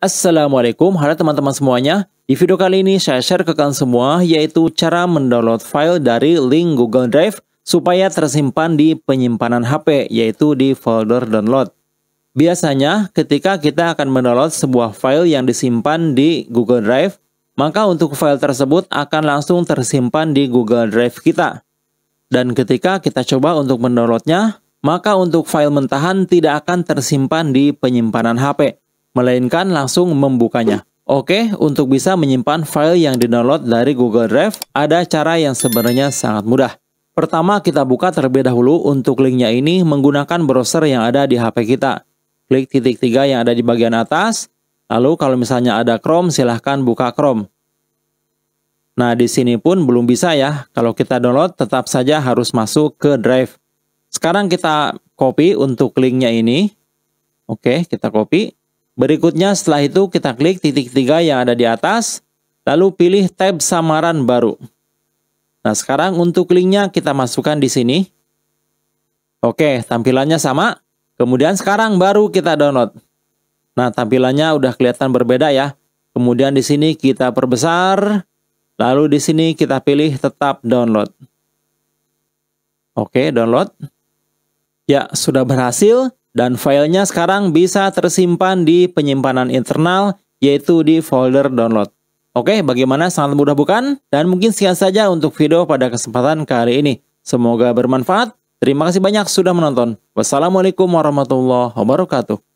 Assalamualaikum, halo teman-teman semuanya. Di video kali ini saya share ke kalian semua yaitu cara mendownload file dari link Google Drive supaya tersimpan di penyimpanan HP yaitu di folder download. Biasanya ketika kita akan mendownload sebuah file yang disimpan di Google Drive, maka untuk file tersebut akan langsung tersimpan di Google Drive kita. Dan ketika kita coba untuk mendownloadnya, maka untuk file mentahan tidak akan tersimpan di penyimpanan HP melainkan langsung membukanya. Oke, untuk bisa menyimpan file yang di-download dari Google Drive, ada cara yang sebenarnya sangat mudah. Pertama, kita buka terlebih dahulu untuk linknya ini menggunakan browser yang ada di HP kita. Klik titik tiga yang ada di bagian atas, lalu kalau misalnya ada Chrome, silahkan buka Chrome. Nah, di sini pun belum bisa ya. Kalau kita download, tetap saja harus masuk ke Drive. Sekarang kita copy untuk linknya ini. Oke, kita copy. Berikutnya setelah itu kita klik titik tiga yang ada di atas, lalu pilih tab samaran baru. Nah sekarang untuk linknya kita masukkan di sini. Oke, tampilannya sama. Kemudian sekarang baru kita download. Nah tampilannya udah kelihatan berbeda ya. Kemudian di sini kita perbesar, lalu di sini kita pilih tetap download. Oke, download. Ya, sudah berhasil. Dan filenya sekarang bisa tersimpan di penyimpanan internal, yaitu di folder download. Oke, bagaimana? Sangat mudah bukan? Dan mungkin sekian saja untuk video pada kesempatan kali ini. Semoga bermanfaat. Terima kasih banyak sudah menonton. Wassalamualaikum warahmatullahi wabarakatuh.